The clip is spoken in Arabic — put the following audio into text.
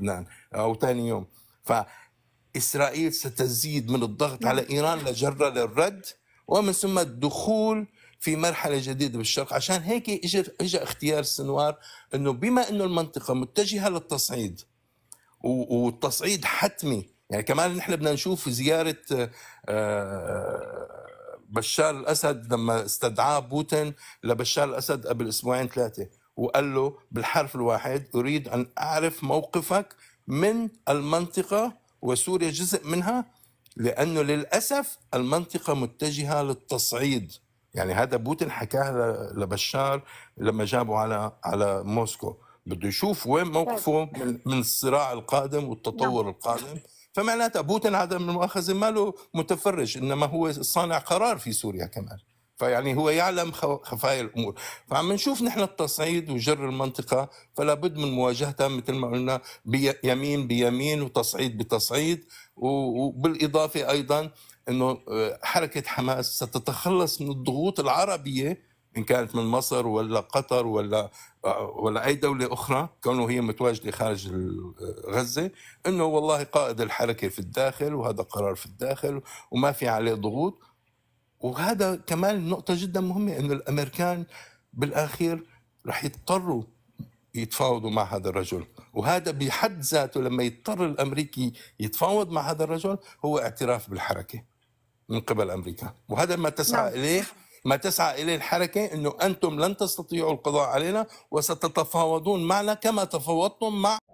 لبنان نعم، او ثاني يوم فاسرائيل ستزيد من الضغط على نعم. ايران لجره للرد ومن ثم الدخول في مرحلة جديدة بالشرق عشان هيك اجى اجى اختيار سنوار انه بما انه المنطقة متجهة للتصعيد والتصعيد حتمي يعني كمان نحن بدنا نشوف زيارة آه، آه، بشار الأسد لما استدعاه بوتين لبشار الأسد قبل أسبوعين ثلاثة وقال له بالحرف الواحد أريد أن أعرف موقفك من المنطقة وسوريا جزء منها لأنه للأسف المنطقة متجهة للتصعيد يعني هذا بوتين حكاه لبشار لما جابوا على على موسكو بده يشوف وين موقفه طيب. من, من الصراع القادم والتطور نعم. القادم فمعناتها بوتين هذا من المؤاخذه ماله متفرج انما هو صانع قرار في سوريا كمان فيعني هو يعلم خفايا الامور فعم نشوف نحن التصعيد وجر المنطقه فلا بد من مواجهتها مثل ما قلنا بيمين بيمين وتصعيد بتصعيد وبالاضافه ايضا انه آه، حركه حماس ستتخلص من الضغوط العربيه ان كانت من مصر ولا قطر ولا آه، ولا اي دوله اخرى كونه هي متواجده خارج آه، غزه انه والله قائد الحركه في الداخل وهذا قرار في الداخل وما في عليه ضغوط وهذا كمان نقطه جدا مهمه انه الامريكان بالاخير رح يضطروا يتفاوضوا مع هذا الرجل وهذا بحد ذاته لما يضطر الامريكي يتفاوض مع هذا الرجل هو اعتراف بالحركه من قبل امريكا وهذا ما تسعى نعم. اليه ما تسعى اليه الحركه انه انتم لن تستطيعوا القضاء علينا وستتفاوضون معنا كما تفاوضتم مع